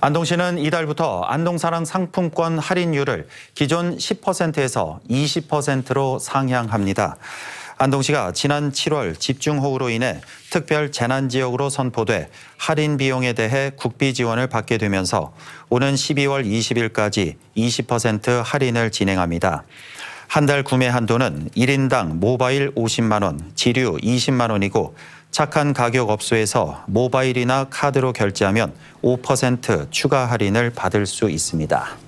안동시는 이달부터 안동사랑 상품권 할인율을 기존 10%에서 20%로 상향합니다. 안동시가 지난 7월 집중호우로 인해 특별 재난지역으로 선포돼 할인 비용에 대해 국비 지원을 받게 되면서 오는 12월 20일까지 20% 할인을 진행합니다. 한달 구매 한도는 1인당 모바일 50만 원, 지류 20만 원이고 착한 가격 업소에서 모바일이나 카드로 결제하면 5% 추가 할인을 받을 수 있습니다.